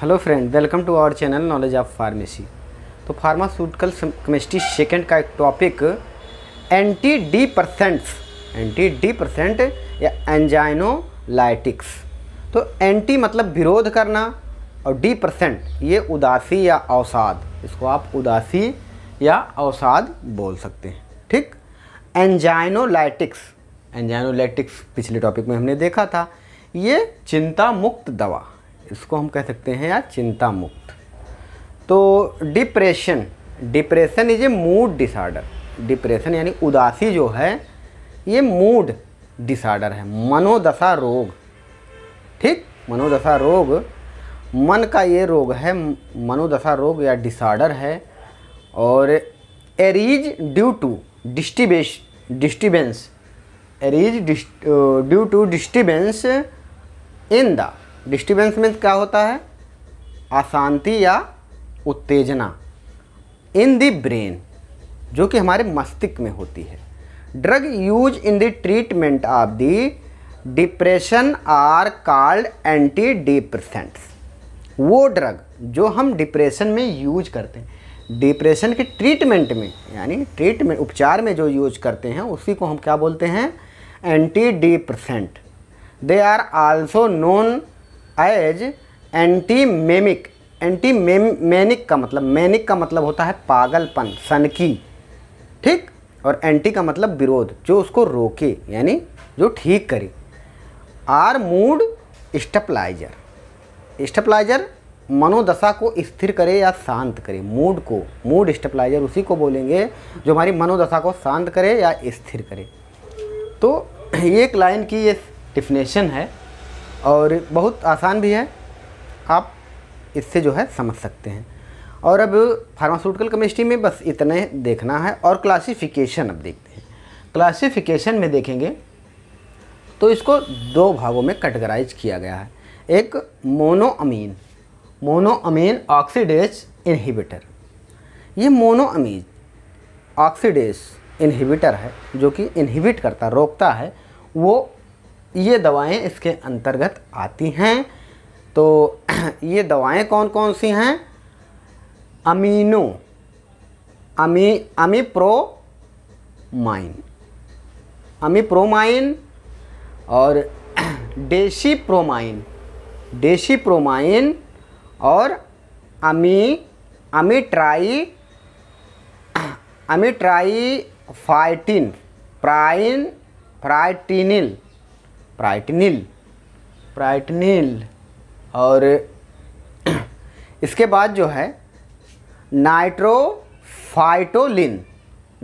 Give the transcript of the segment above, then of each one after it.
hello friend welcome to our channel knowledge of pharmacy तो pharmaceutical chemistry second का एक topic antidepressants antidepressant या anxiolytics तो anti मतलब विरोध करना और डी परसेंट ये उदासी या अवसाद इसको आप उदासी या अवसाद बोल सकते हैं ठीक एंजाइनोलाइटिक्स एंजाइनोलाइटिक्स पिछले टॉपिक में हमने देखा था ये चिंता मुक्त दवा इसको हम कह सकते हैं या चिंता मुक्त तो depression depression is a mood disorder depression यानी उदासी जो है ये मूड डिसऑर्डर है मनोदशा रोग ठीक मनोदशा रोग मन का ये रोग है मनोदशा रोग या डिसऑर्डर है और arise due to disturbance disturbance arise due to disturbance in the disturbance means क्या होता है अशांति या उत्तेजना इन दी ब्रेन जो कि हमारे मस्तिष्क में होती है drug use in the treatment of the depression are called antidepressants वो ड्रग जो हम डिप्रेशन में यूज करते हैं डिप्रेशन के ट्रीटमेंट में यानी ट्रीटमेंट उपचार में जो यूज करते हैं उसी को हम क्या बोलते हैं antidepressant they are also known as anti mimic anti manic का मतलब मैनिक का मतलब होता है पागलपन सनकी ठीक और एंटी का मतलब विरोध जो उसको रोके यानी जो ठीक करे आर मूड स्टेपलाइजर स्टेपलाइजर मनोदशा को स्थिर करे या शांत करे मूड को मूड स्टेपलाइजर उसी को बोलेंगे जो हमारी मनोदशा को शांत करे या स्थिर करे तो ये एक लाइन की ये डिफिनेशन है और बहुत आसान भी है आप इससे जो है समझ सकते हैं और अब फार्मास्यूटिकल केमिस्ट्री में बस इतने देखना है और क्लासिफिकेशन अब देखते हैं क्लासिफिकेशन में देखेंगे तो इसको दो भागों में कैटेगराइज किया गया है एक मोनोअमीन मोनोअमीन ऑक्सीडेज इनहिबिटर ये मोनोअमीन ऑक्सीडेज इनहिबिटर है जो कि इनहिबिट करता रोकता है वो ये दवाएं इसके अंतर्गत आती हैं तो ये दवाएं कौन कौन सी हैं अमीनो अमी अमीप्रोमाइन अमीप्रोमाइन और डेशीप्रोमाइन प्रोमाइन और अमी अमीट्राई अमीट्राई फाइटिन प्राइन प्राइटिनिल प्राइटनिल प्राइटनिल और इसके बाद जो है नाइट्रोफाइटोलिन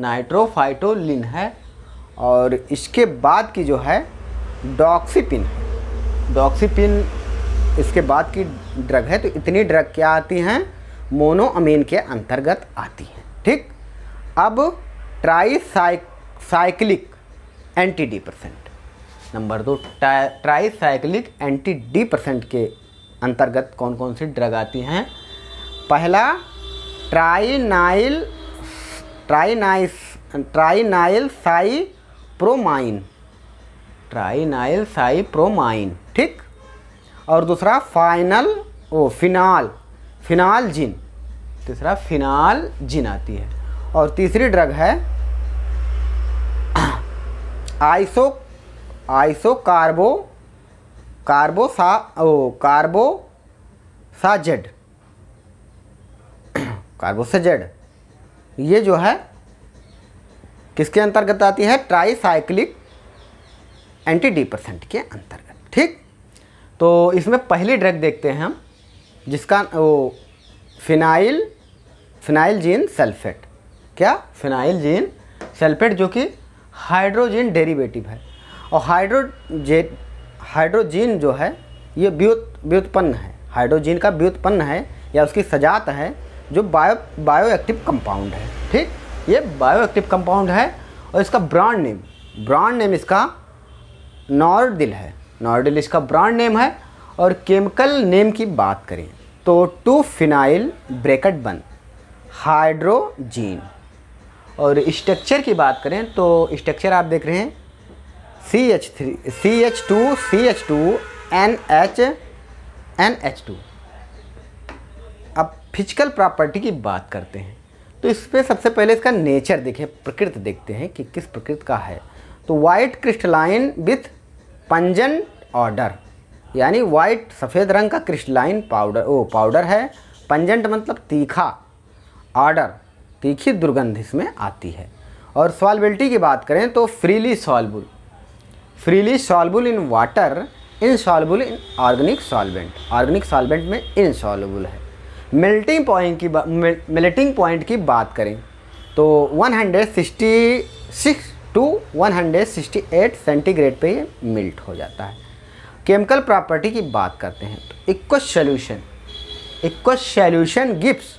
नाइट्रोफाइटोलिन है और इसके बाद की जो है डॉक्सीपिन डॉक्सीपिन इसके बाद की ड्रग है तो इतनी ड्रग क्या आती हैं मोनोअमीन के अंतर्गत आती हैं ठीक अब ट्राई साइक्लिक एंटीडिप्रेसेंट नंबर दो ट्राईसाइक्लिक एंटी डी परसेंट के अंतर्गत कौन कौन सी ड्रग आती हैं पहला ट्राइनाइल ट्राइनाइस ट्राइनाइल साई प्रोमाइन ट्राइनाइल साई प्रोमाइन ठीक और दूसरा फाइनल ओ फिनाल फिनाल जिन तीसरा फिनाल जिन आती है और तीसरी ड्रग है आइसो आइसो कार्बो कार्बो सा ओ कार्बो सा जेड कार्बो सा जेड ये जो है किसके अंतर्गत आती है ट्राईसाइक्लिक एंटी डी परसेंट के अंतर्गत ठीक तो इसमें पहली ड्रग देखते हैं हम जिसका वो फिनाइल फिनाइल जीन सल्फेट क्या फिनाइल जीन सल्फेट जो कि हाइड्रोजन डेरिवेटिव है और हाइड्रोजे हाइड्रोजीन जो है ये व्युत व्युत्पन्न है हाइड्रोजीन का व्युत्पन्न है या उसकी सजात है जो बायो बायो एक्टिव कंपाउंड है ठीक ये बायो एक्टिव कंपाउंड है और इसका ब्रांड नेम ब्रांड नेम इसका नॉर्डिल है नॉर्डिल इसका ब्रांड नेम है और केमिकल नेम की बात करें तो टू फिनाइल ब्रेकट बन हाइड्रोजीन और स्ट्रक्चर की बात करें तो स्ट्रक्चर आप देख रहे हैं C H three C H two C H two N H N H two अब फिजिकल प्रॉपर्टी की बात करते हैं तो इस पर सबसे पहले इसका नेचर देखें प्रकृति देखते हैं कि किस प्रकृति का है तो white crystalline with pungent odour यानी वाइट सफ़ेद रंग का क्रिस्टलाइन पाउडर ओ पाउडर है पंजेंट मतलब तीखा ऑर्डर तीखी दुर्गंध इसमें आती है और सॉल्बिलिटी की बात करें तो freely soluble freely soluble in water insoluble in organic solvent organic solvent में इनसॉल्बुल है मेल्टिंग पॉइंट की मेल्टिंग पॉइंट की बात करें तो 166 टू 168 सेंटीग्रेड पे ये मिल्ट हो जाता है केमिकल प्रॉपर्टी की बात करते हैं तो aqueous solution aqueous solution gives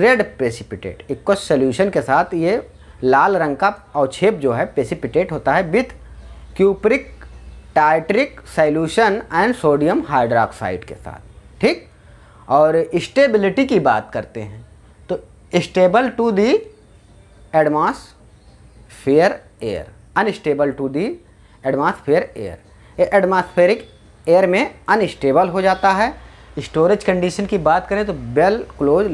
red precipitate aqueous solution के साथ ये लाल रंग का अवक्षेप जो है प्रेसिपिटेट होता है with cupric tartaric solution and sodium hydroxide के साथ ठीक और स्टेबिलिटी की बात करते हैं तो stable to the atmosphere air unstable to the atmosphere air ये एडमासफेयरिक एयर में अनस्टेबल हो जाता है स्टोरेज कंडीशन की बात करें तो well close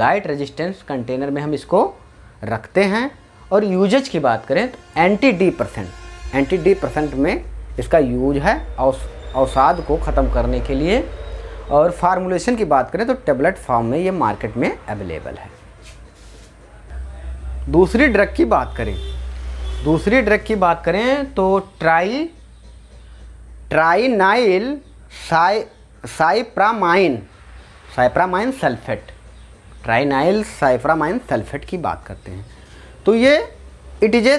light resistance container में हम इसको रखते हैं और यूजेज की बात करें तो anti depressant anti depressant में इसका यूज है अवसाद को ख़त्म करने के लिए और फार्मूलेशन की बात करें तो टेबलेट फॉर्म में ये मार्केट में अवेलेबल है दूसरी ड्रग की बात करें दूसरी ड्रग की बात करें तो ट्राई tranyl cy cypromine cypromine sulphate tranylcypromine sulphate की बात करते हैं तो ये it is a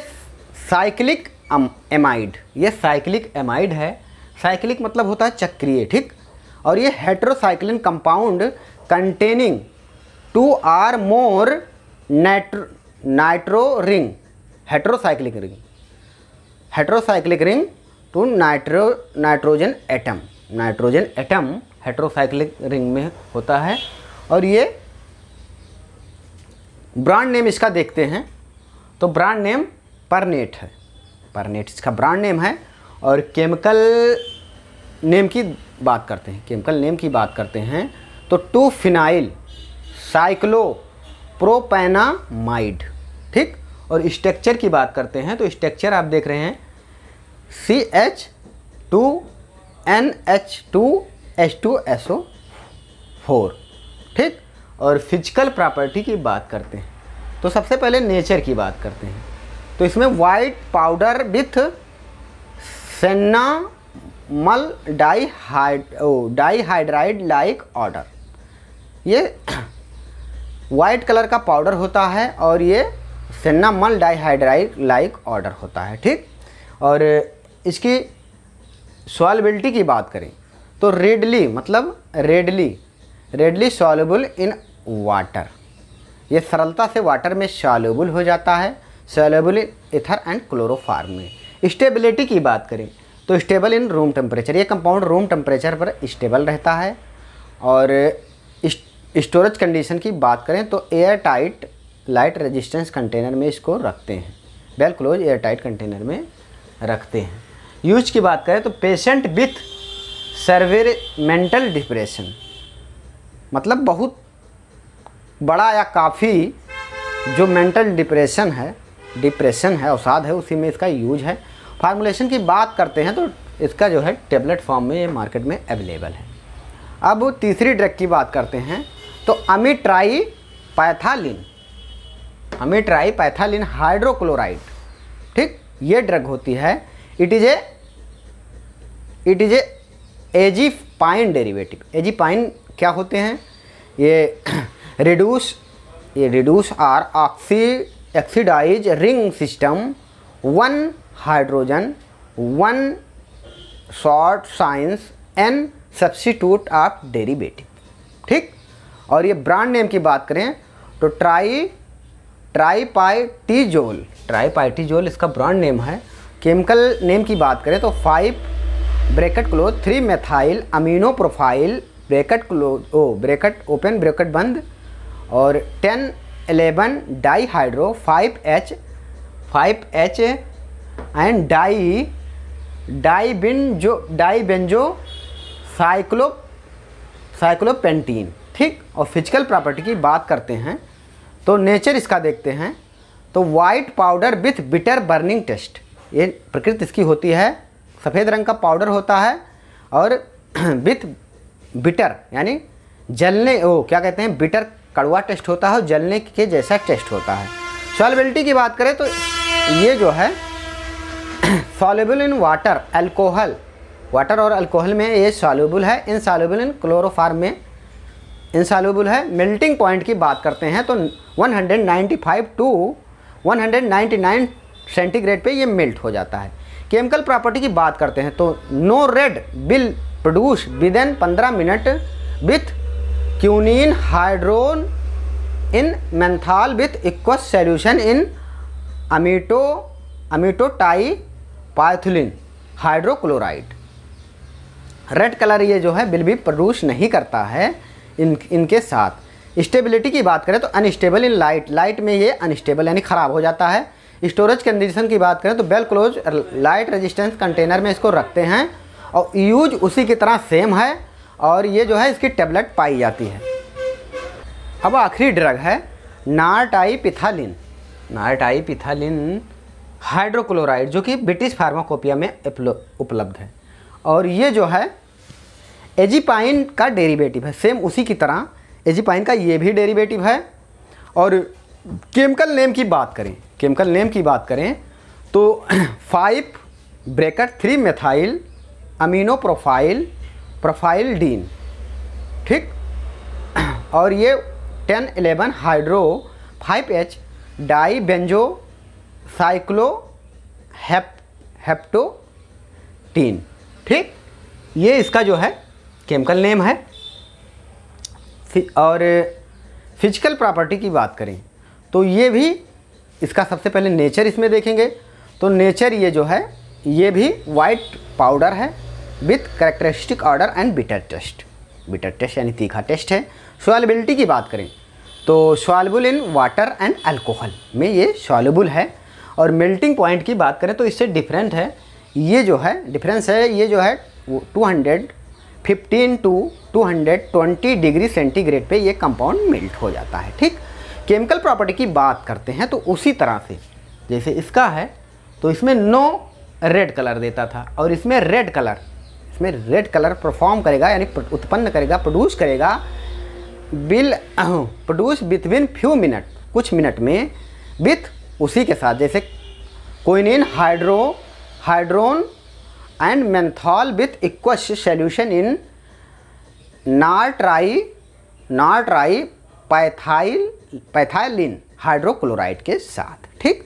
cyclic amide ये साइक्लिक एमाइड है साइक्लिक मतलब होता है चक्रीय ठीक और ये heterocyclic compound containing two or more nitro nitro ring heterocyclic ring heterocyclic ring two nitro nitrogen atom nitrogen atom heterocyclic ring में होता है और ये ब्रांड नेम इसका देखते हैं तो ब्रांड नेम परनेट है पर इसका ब्रांड नेम है और केमिकल नेम की बात करते हैं केमिकल नेम की बात करते हैं तो टू फिनाइल साइक्लो प्रोपैनामाइड ठीक और स्ट्रक्चर की बात करते हैं तो स्ट्रक्चर आप देख रहे हैं C H two N H two H two S O four ठीक और फिजिकल प्रॉपर्टी की बात करते हैं तो सबसे पहले नेचर की बात करते हैं तो इसमें वाइट पाउडर विथ सेनामल डाई हाइड ओ डाईहाइड्राइड लाइक ऑर्डर ये वाइट कलर का पाउडर होता है और ये सेनामल डाईहाइड्राइड लाइक ऑर्डर होता है ठीक और इसकी सॉलबिलिटी की बात करें तो रेडली मतलब readily readily soluble in water ये सरलता से वाटर में सॉलेबल हो जाता है soluble in ether and chloroform में स्टेबिलिटी की बात करें तो स्टेबल इन रूम टेम्परेचर ये कंपाउंड रूम टेम्परेचर पर स्टेबल रहता है और स्टोरेज कंडीशन की बात करें तो air tight light resistance container में इसको रखते हैं well close air tight container में रखते हैं यूज की बात करें तो patient with severe mental depression मतलब बहुत बड़ा या काफ़ी जो मेंटल डिप्रेशन है डिप्रेशन है अवसाद है उसी में इसका यूज है फार्मूलेशन की बात करते हैं तो इसका जो है टेबलेट फॉर्म में ये मार्केट में अवेलेबल है अब तीसरी ड्रग की बात करते हैं तो अमिट्राई पैथालिन अमिट्राई पैथालिन हाइड्रोक्लोराइड ठीक ये ड्रग होती है it is a it is a azepine derivative azepine क्या होते हैं ये रिड्यूस ये reduce or oxy oxidized ring system one hydrogen one short science N substitute of derivative ठीक और ये ब्रांड नेम की बात करें तो ट्राई टी जोल इसका ब्रांड नेम है केमिकल नेम की बात करें तो five bracket close three methyl amino propyl bracket close O bracket open bracket बंद और ten eleven di hydro five H five H and di dibenzo जो cyclo साइक्लोपेंटीन ठीक और फिजिकल प्रॉपर्टी की बात करते हैं तो नेचर इसका देखते हैं तो white powder with bitter burning taste ये प्रकृति इसकी होती है सफ़ेद रंग का पाउडर होता है और विथ बिटर यानी जलने ओ क्या कहते हैं बिटर कड़वा टेस्ट होता है और जलने के जैसा टेस्ट होता है सॉलेबिलिटी की बात करें तो ये जो है soluble in water alcohol water और अल्कोहल में ये सॉलेबल है इन सॉलेबल इन क्लोरोफार्म में सॉलेबल है मेल्टिंग पॉइंट की बात करते हैं तो 195 टू 199 सेंटीग्रेड पे ये मेल्ट हो जाता है केमिकल प्रॉपर्टी की बात करते हैं तो no red will produce within पंद्रह minute with quinhydrone in with aqueous aqueous in अमीटो अमीटोटाई पाइथुलिन हाइड्रोक्लोराइड रेड कलर ये जो है बिल भी प्रोड्यूस नहीं करता है इन इनके साथ स्टेबिलिटी की बात करें तो अनस्टेबल इन लाइट लाइट में ये अनस्टेबल यानी ख़राब हो जाता है स्टोरेज कंडीशन की बात करें तो well close light resistance container में इसको रखते हैं और यूज उसी की तरह सेम है और ये जो है इसकी टेबलेट पाई जाती है अब आखिरी ड्रग है नार्टाई पिथालिन नार्टाई पिथालिन हाइड्रोक्लोराइड जो कि ब्रिटिश फार्माकोपिया में उपलब्ध है और ये जो है एजीपाइन का डेरिवेटिव है सेम उसी की तरह एजीपाइन का ये भी डेरिवेटिव है और केमिकल नेम की बात करें केमिकल नेम की बात करें तो five bracket three methyl amino propyl propylidene ठीक और ये ten eleven hydro five H di benzo cyclo heptene ठीक ये इसका जो है केमिकल नेम है और फिजिकल प्रॉपर्टी की बात करें तो ये भी इसका सबसे पहले नेचर इसमें देखेंगे तो नेचर ये जो है ये भी वाइट पाउडर है with characteristic odour and bitter taste bitter taste यानी तीखा टेस्ट है सॉलबिलिटी की बात करें तो soluble in water and alcohol में ये सॉलबुल है और मेल्टिंग पॉइंट की बात करें तो इससे डिफरेंट है ये जो है डिफरेंस है ये जो है वो two hundred fifteen to two hundred twenty degree centigrade पे ये कंपाउंड मेल्ट हो जाता है ठीक केमिकल प्रॉपर्टी की बात करते हैं तो उसी तरह से जैसे इसका है तो इसमें नो रेड कलर देता था और इसमें रेड कलर इसमें रेड कलर परफॉर्म करेगा यानी उत्पन्न करेगा प्रोड्यूस करेगा बिल प्रोड्यूस विथविन फ्यू मिनट कुछ मिनट में विथ उसी के साथ जैसे कोइनिन हाइड्रो हाइड्रोन and menthol with aqueous solution in नाट्राई नाट्राई पैथाइल पैथाइलिन हाइड्रोक्लोराइड के साथ ठीक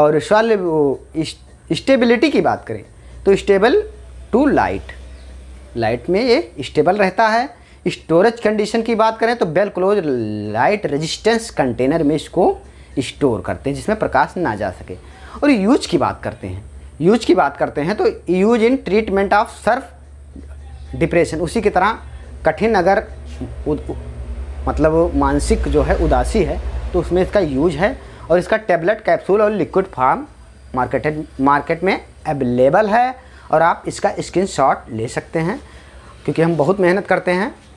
और सॉल्यू स्टेबिलिटी की बात करें तो स्टेबल टू लाइट लाइट में ये स्टेबल रहता है स्टोरेज कंडीशन की बात करें तो well close light resistance container में इसको स्टोर करते हैं जिसमें प्रकाश ना जा सके और यूज की बात करते हैं यूज की बात करते हैं तो use in treatment of severe depression उसी की तरह कठिन अगर उद, मतलब मानसिक जो है उदासी है तो उसमें इसका यूज है और इसका टेबलेट कैप्सूल और लिक्विड फार्म मार्केटेड मार्केट में अवेलेबल है और आप इसका स्क्रीन ले सकते हैं क्योंकि हम बहुत मेहनत करते हैं